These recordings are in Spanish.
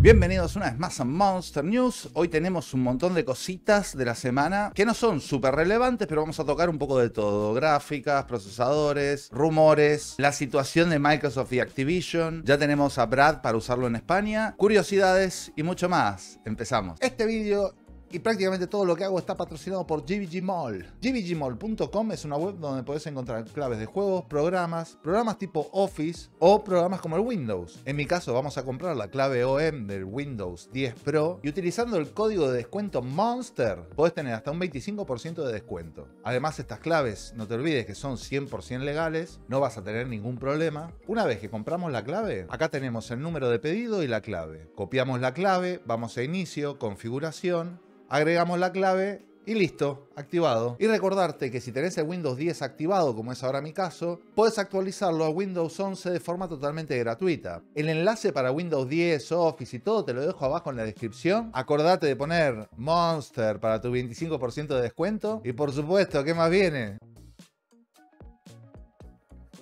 Bienvenidos una vez más a Monster News. Hoy tenemos un montón de cositas de la semana que no son súper relevantes, pero vamos a tocar un poco de todo. Gráficas, procesadores, rumores, la situación de Microsoft y Activision. Ya tenemos a Brad para usarlo en España, curiosidades y mucho más. Empezamos. Este vídeo y prácticamente todo lo que hago está patrocinado por GBG Mall. GBGmall.com es una web donde podés encontrar claves de juegos, programas, programas tipo Office o programas como el Windows. En mi caso vamos a comprar la clave OM del Windows 10 Pro y utilizando el código de descuento Monster podés tener hasta un 25% de descuento. Además estas claves, no te olvides que son 100% legales, no vas a tener ningún problema. Una vez que compramos la clave, acá tenemos el número de pedido y la clave. Copiamos la clave, vamos a inicio, configuración, agregamos la clave y listo, activado. Y recordarte que si tenés el Windows 10 activado, como es ahora mi caso, puedes actualizarlo a Windows 11 de forma totalmente gratuita. El enlace para Windows 10, Office y todo te lo dejo abajo en la descripción. Acordate de poner Monster para tu 25% de descuento. Y por supuesto, ¿qué más viene?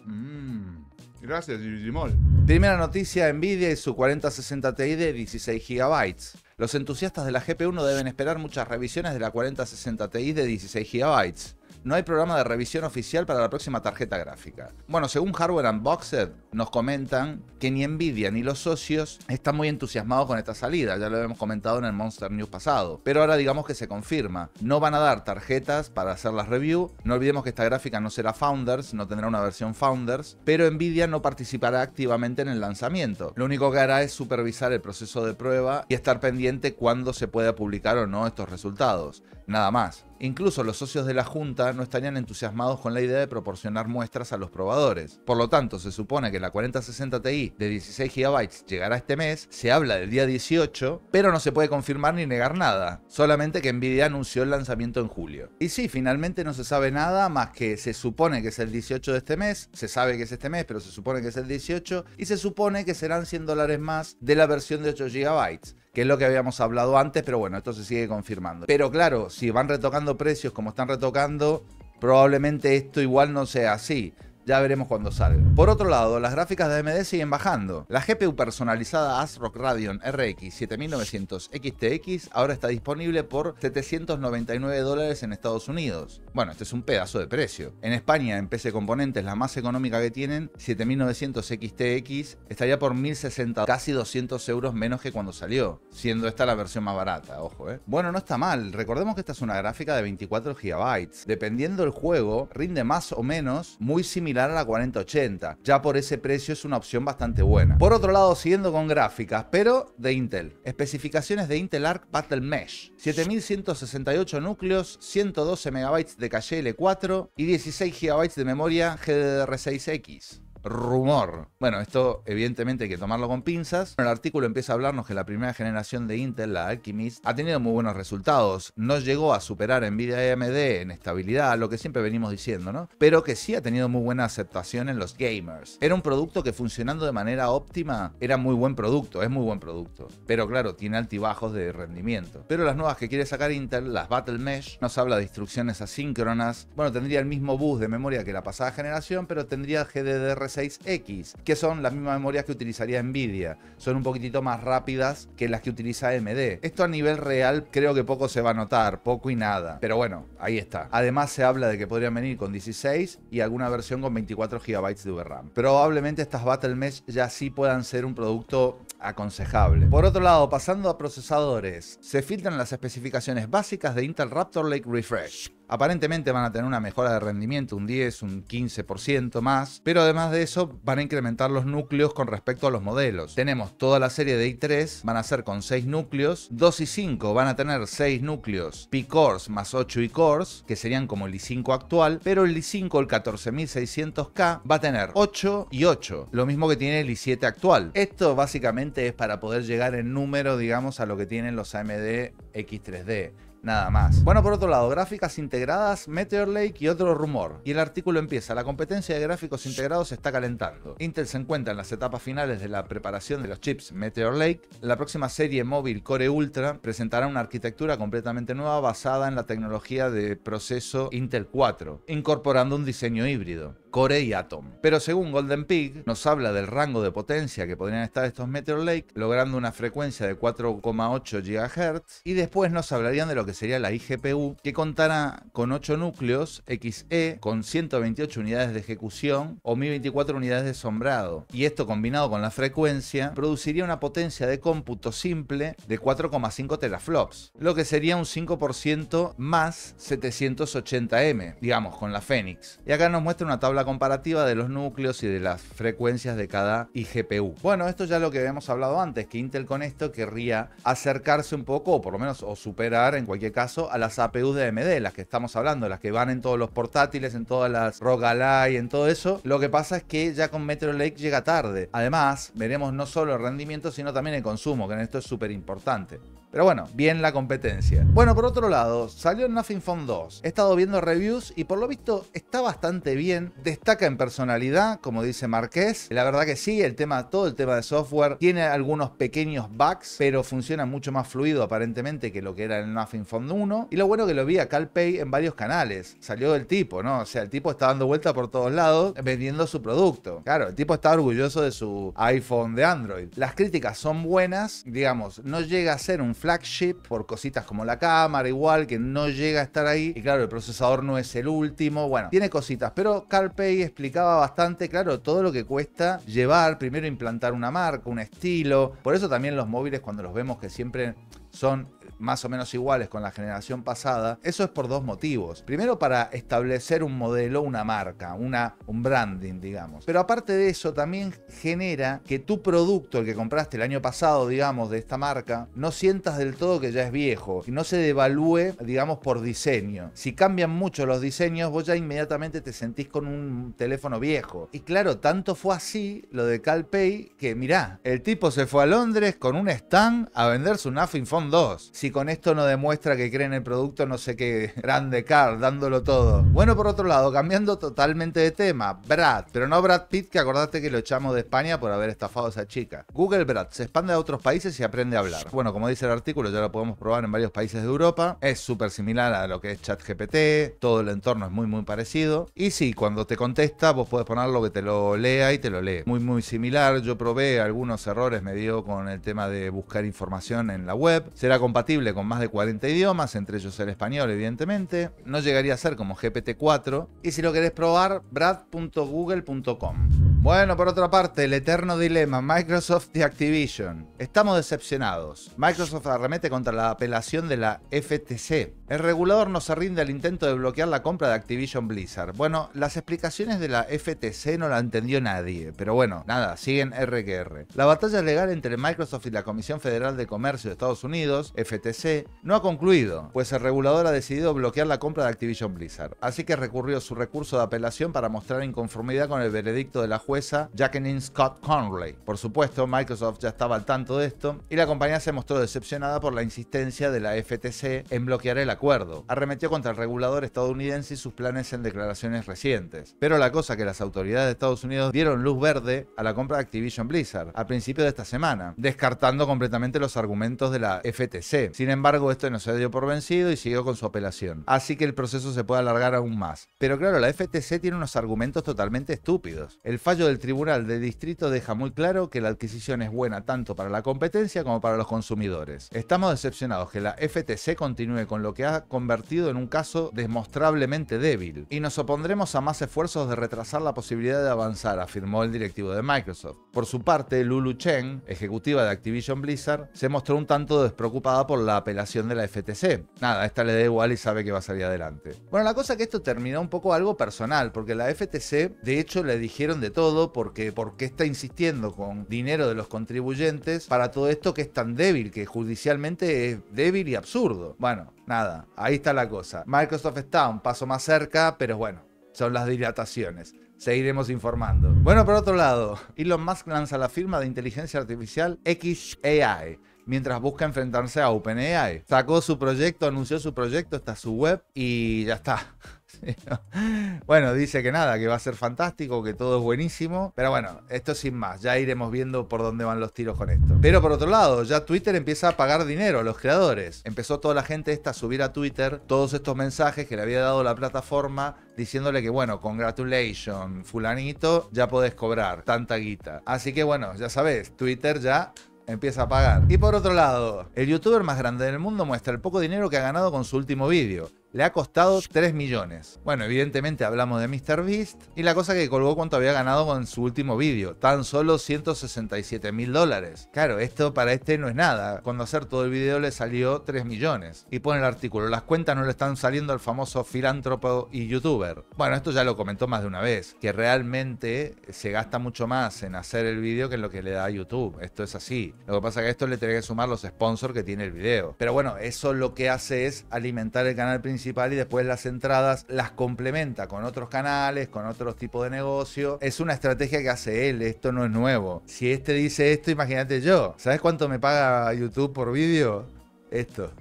Mm, gracias, Gimol. Primera noticia, Nvidia y su 4060 Ti de 16 GB. Los entusiastas de la GPU no deben esperar muchas revisiones de la 4060 Ti de 16 GB no hay programa de revisión oficial para la próxima tarjeta gráfica. Bueno, según Hardware Unboxed, nos comentan que ni Nvidia ni los socios están muy entusiasmados con esta salida, ya lo hemos comentado en el Monster News pasado, pero ahora digamos que se confirma, no van a dar tarjetas para hacer las review, no olvidemos que esta gráfica no será Founders, no tendrá una versión Founders, pero Nvidia no participará activamente en el lanzamiento, lo único que hará es supervisar el proceso de prueba y estar pendiente cuándo se pueda publicar o no estos resultados, nada más. Incluso los socios de la Junta no estarían entusiasmados con la idea de proporcionar muestras a los probadores. Por lo tanto, se supone que la 4060 Ti de 16 GB llegará este mes, se habla del día 18, pero no se puede confirmar ni negar nada, solamente que Nvidia anunció el lanzamiento en julio. Y sí, finalmente no se sabe nada más que se supone que es el 18 de este mes, se sabe que es este mes, pero se supone que es el 18, y se supone que serán 100 dólares más de la versión de 8 GB que es lo que habíamos hablado antes, pero bueno, esto se sigue confirmando. Pero claro, si van retocando precios como están retocando, probablemente esto igual no sea así. Ya veremos cuando salga. Por otro lado, las gráficas de AMD siguen bajando. La GPU personalizada ASRock Radeon RX 7900 XTX ahora está disponible por 799 dólares en Estados Unidos. Bueno, este es un pedazo de precio. En España, en PC Componentes, la más económica que tienen, 7900 XTX, estaría por 1060, casi 200 euros menos que cuando salió, siendo esta la versión más barata, ojo, eh. Bueno, no está mal. Recordemos que esta es una gráfica de 24 GB. Dependiendo del juego, rinde más o menos, muy similar a la 4080. Ya por ese precio es una opción bastante buena. Por otro lado, siguiendo con gráficas, pero de Intel. Especificaciones de Intel Arc Battle Mesh. 7168 núcleos, 112 MB de caché L4 y 16 GB de memoria GDDR6X rumor. Bueno, esto evidentemente hay que tomarlo con pinzas. el artículo empieza a hablarnos que la primera generación de Intel, la Alchemist, ha tenido muy buenos resultados. No llegó a superar Nvidia y AMD en estabilidad, lo que siempre venimos diciendo, ¿no? Pero que sí ha tenido muy buena aceptación en los gamers. Era un producto que funcionando de manera óptima era muy buen producto, es muy buen producto. Pero claro, tiene altibajos de rendimiento. Pero las nuevas que quiere sacar Intel, las Battle Mesh, nos habla de instrucciones asíncronas. Bueno, tendría el mismo bus de memoria que la pasada generación, pero tendría GDDR x que son las mismas memorias que utilizaría Nvidia. Son un poquitito más rápidas que las que utiliza AMD. Esto a nivel real creo que poco se va a notar, poco y nada. Pero bueno, ahí está. Además se habla de que podrían venir con 16 y alguna versión con 24 GB de VRAM. Probablemente estas Battle Mesh ya sí puedan ser un producto aconsejable. Por otro lado, pasando a procesadores, se filtran las especificaciones básicas de Intel Raptor Lake Refresh. Aparentemente van a tener una mejora de rendimiento, un 10, un 15% más, pero además de eso van a incrementar los núcleos con respecto a los modelos. Tenemos toda la serie de i3, van a ser con 6 núcleos, 2 y 5 van a tener 6 núcleos P-Cores más 8 i-Cores, que serían como el i5 actual, pero el i5, el 14600K, va a tener 8 y 8, lo mismo que tiene el i7 actual. Esto básicamente es para poder llegar en número, digamos, a lo que tienen los AMD X3D. Nada más. Bueno, por otro lado, gráficas integradas, Meteor Lake y otro rumor. Y el artículo empieza, la competencia de gráficos integrados se está calentando. Intel se encuentra en las etapas finales de la preparación de los chips Meteor Lake. La próxima serie móvil Core Ultra presentará una arquitectura completamente nueva basada en la tecnología de proceso Intel 4, incorporando un diseño híbrido. Core y Atom. Pero según Golden Peak, nos habla del rango de potencia que podrían estar estos Meteor Lake, logrando una frecuencia de 4,8 GHz, y después nos hablarían de lo que sería la IGPU, que contará con 8 núcleos XE con 128 unidades de ejecución o 1024 unidades de sombrado, y esto combinado con la frecuencia produciría una potencia de cómputo simple de 4,5 teraflops, lo que sería un 5% más 780M, digamos, con la Phoenix. Y acá nos muestra una tabla comparativa de los núcleos y de las frecuencias de cada IGPU. Bueno, esto ya lo que habíamos hablado antes, que Intel con esto querría acercarse un poco, o por lo menos, o superar en cualquier caso, a las APU de AMD, las que estamos hablando, las que van en todos los portátiles, en todas las ROG en todo eso. Lo que pasa es que ya con Metro Lake llega tarde. Además, veremos no solo el rendimiento, sino también el consumo, que en esto es súper importante. Pero bueno, bien la competencia. Bueno, por otro lado, salió Nothing Phone 2. He estado viendo reviews y por lo visto está bastante bien. Desde destaca en personalidad, como dice Marqués. La verdad que sí, el tema, todo el tema de software tiene algunos pequeños bugs, pero funciona mucho más fluido aparentemente que lo que era el Nothing Phone 1. Y lo bueno que lo vi a CalPay en varios canales. Salió del tipo, ¿no? O sea, el tipo está dando vuelta por todos lados vendiendo su producto. Claro, el tipo está orgulloso de su iPhone de Android. Las críticas son buenas, digamos, no llega a ser un flagship por cositas como la cámara, igual que no llega a estar ahí. Y claro, el procesador no es el último. Bueno, tiene cositas, pero CalPay explicaba bastante, claro, todo lo que cuesta llevar, primero implantar una marca, un estilo. Por eso también los móviles cuando los vemos que siempre son más o menos iguales con la generación pasada, eso es por dos motivos. Primero, para establecer un modelo, una marca, un branding, digamos. Pero aparte de eso, también genera que tu producto, el que compraste el año pasado, digamos, de esta marca, no sientas del todo que ya es viejo y no se devalúe, digamos, por diseño. Si cambian mucho los diseños, vos ya inmediatamente te sentís con un teléfono viejo. Y claro, tanto fue así lo de CalPay que mirá, el tipo se fue a Londres con un stand a vender su Nothing Phone 2 y con esto no demuestra que cree en el producto, no sé qué, grande car, dándolo todo. Bueno, por otro lado, cambiando totalmente de tema, Brad, pero no Brad Pitt, que acordaste que lo echamos de España por haber estafado a esa chica. Google Brad se expande a otros países y aprende a hablar. Bueno, como dice el artículo, ya lo podemos probar en varios países de Europa. Es súper similar a lo que es ChatGPT, todo el entorno es muy, muy parecido. Y sí, cuando te contesta, vos podés ponerlo que te lo lea y te lo lee. Muy, muy similar. Yo probé algunos errores, me dio con el tema de buscar información en la web. Será compatible con más de 40 idiomas, entre ellos el español, evidentemente. No llegaría a ser como GPT-4. Y si lo querés probar, brad.google.com. Bueno, por otra parte, el eterno dilema Microsoft y Activision. Estamos decepcionados. Microsoft arremete contra la apelación de la FTC. El regulador no se rinde al intento de bloquear la compra de Activision Blizzard. Bueno, las explicaciones de la FTC no la entendió nadie, pero bueno, nada, siguen RQR. La batalla legal entre Microsoft y la Comisión Federal de Comercio de Estados Unidos, FTC, no ha concluido, pues el regulador ha decidido bloquear la compra de Activision Blizzard, así que recurrió su recurso de apelación para mostrar inconformidad con el veredicto de la jueza jueza Jacqueline Scott Conley. Por supuesto, Microsoft ya estaba al tanto de esto y la compañía se mostró decepcionada por la insistencia de la FTC en bloquear el acuerdo. Arremetió contra el regulador estadounidense y sus planes en declaraciones recientes. Pero la cosa que las autoridades de Estados Unidos dieron luz verde a la compra de Activision Blizzard a principio de esta semana, descartando completamente los argumentos de la FTC. Sin embargo, esto no se dio por vencido y siguió con su apelación. Así que el proceso se puede alargar aún más. Pero claro, la FTC tiene unos argumentos totalmente estúpidos. El fallo el Tribunal de Distrito deja muy claro que la adquisición es buena tanto para la competencia como para los consumidores. Estamos decepcionados que la FTC continúe con lo que ha convertido en un caso demostrablemente débil y nos opondremos a más esfuerzos de retrasar la posibilidad de avanzar, afirmó el directivo de Microsoft. Por su parte, Lulu Cheng ejecutiva de Activision Blizzard, se mostró un tanto despreocupada por la apelación de la FTC. Nada, esta le da igual y sabe que va a salir adelante. Bueno, la cosa es que esto terminó un poco algo personal, porque la FTC de hecho le dijeron de todo porque, porque está insistiendo con dinero de los contribuyentes para todo esto que es tan débil, que judicialmente es débil y absurdo. Bueno, nada, ahí está la cosa. Microsoft está un paso más cerca, pero bueno, son las dilataciones. Seguiremos informando. Bueno, por otro lado, Elon Musk lanza la firma de inteligencia artificial XAI mientras busca enfrentarse a OpenAI. Sacó su proyecto, anunció su proyecto, está su web y ya está. bueno, dice que nada, que va a ser fantástico, que todo es buenísimo. Pero bueno, esto sin más, ya iremos viendo por dónde van los tiros con esto. Pero por otro lado, ya Twitter empieza a pagar dinero a los creadores. Empezó toda la gente esta a subir a Twitter todos estos mensajes que le había dado la plataforma diciéndole que bueno, congratulations, fulanito, ya podés cobrar tanta guita. Así que bueno, ya sabes, Twitter ya empieza a pagar. Y por otro lado, el youtuber más grande del mundo muestra el poco dinero que ha ganado con su último vídeo le ha costado 3 millones. Bueno, evidentemente hablamos de MrBeast y la cosa que colgó cuánto había ganado con su último vídeo, tan solo 167 mil dólares. Claro, esto para este no es nada, cuando hacer todo el vídeo le salió 3 millones. Y pone el artículo, las cuentas no le están saliendo al famoso filántropo y youtuber. Bueno, esto ya lo comentó más de una vez, que realmente se gasta mucho más en hacer el vídeo que en lo que le da a YouTube. Esto es así. Lo que pasa es que esto le tiene que sumar los sponsors que tiene el vídeo. Pero bueno, eso lo que hace es alimentar el canal principal y después las entradas las complementa con otros canales, con otros tipos de negocio. Es una estrategia que hace él, esto no es nuevo. Si este dice esto, imagínate yo. ¿Sabes cuánto me paga YouTube por vídeo? Esto.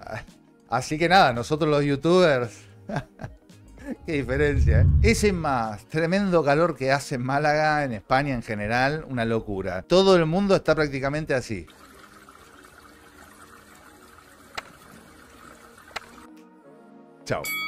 Así que nada, nosotros los youtubers... Qué diferencia, ¿eh? Ese más, tremendo calor que hace Málaga, en España en general, una locura. Todo el mundo está prácticamente así. Chao.